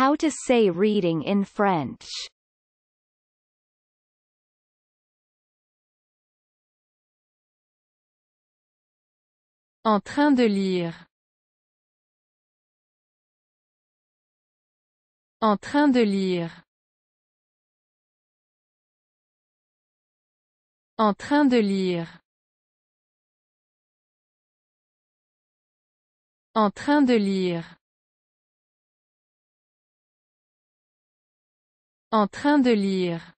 how to say reading in French. En train de lire. En train de lire. En train de lire. En train de lire. En train de lire.